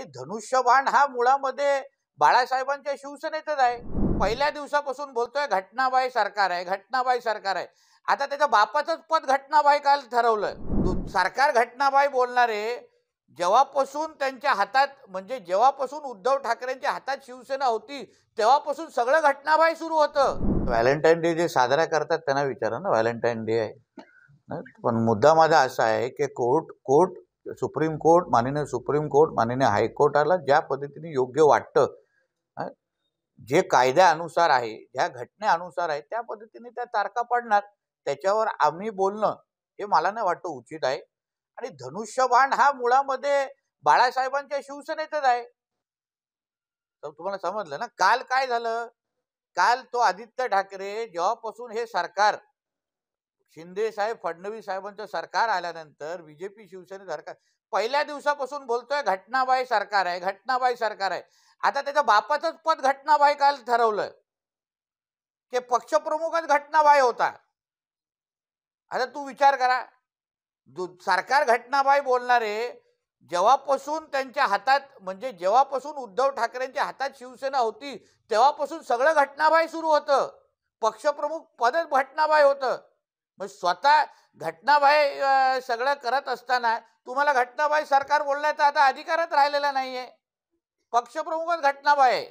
आणि बाण हा मुळामध्ये बाळासाहेबांच्या शिवसेनेतच आहे पहिल्या दिवसापासून बोलतोय घटनाबाई सरकार आहे घटनाबाई सरकार आहे आता त्याच्या बापाचंच पद घटनाबाई काल ठरवलं सरकार घटनाबाई बोलणारे जेव्हापासून त्यांच्या हातात म्हणजे जेव्हापासून उद्धव ठाकरेंच्या हातात शिवसेना होती तेव्हापासून सगळं घटनाबाई सुरू होतं व्हॅलेंटाईन डे जे साजरा करतात त्यांना विचारा ना व्हॅलेंटाईन डे आहे पण मुद्दा माझा असा आहे की कोर्ट कोर्ट सुप्रीम कोर्ट माननीय सुप्रीम कोर्ट माननीय हायकोर्टाला ज्या पद्धतीने योग्य वाटतं जे कायद्यानुसार आहे ज्या घटनेअनुसार आहे त्या पद्धतीने त्या तारखा पडणार त्याच्यावर आम्ही बोलणं हे मला नाही वाटतं उचित आहे आणि धनुष्यबाण हा मुळामध्ये बाळासाहेबांच्या शिवसेनेतच आहे तर तुम्हाला समजलं ना काल काय झालं काल तो आदित्य ठाकरे जेव्हापासून हे सरकार शिंदे साहेब फडणवीस साहेबांचं सरकार आल्यानंतर बीजेपी शिवसेना सरकार पहिल्या दिवसापासून बोलतोय घटनाबाई सरकार आहे घटनाबाई सरकार आहे आता त्याचं बापाचंच पद घटनाबाई काल ठरवलं की पक्षप्रमुखच घटनाबाई होता आता तू विचार करा सरकार घटनाबाई बोलणारे जेव्हापासून त्यांच्या हातात म्हणजे जेव्हापासून उद्धव ठाकरेंच्या हातात शिवसेना होती तेव्हापासून सगळं घटनाबाई सुरू होतं पक्षप्रमुख पदच घटनाबाई होतं मग स्वतः घटनाबाई सगळं करत असताना तुम्हाला घटनाबाई सरकार बोलण्याचा आता अधिकारच राहिलेला नाहीये पक्षप्रमुखच घटनाबाई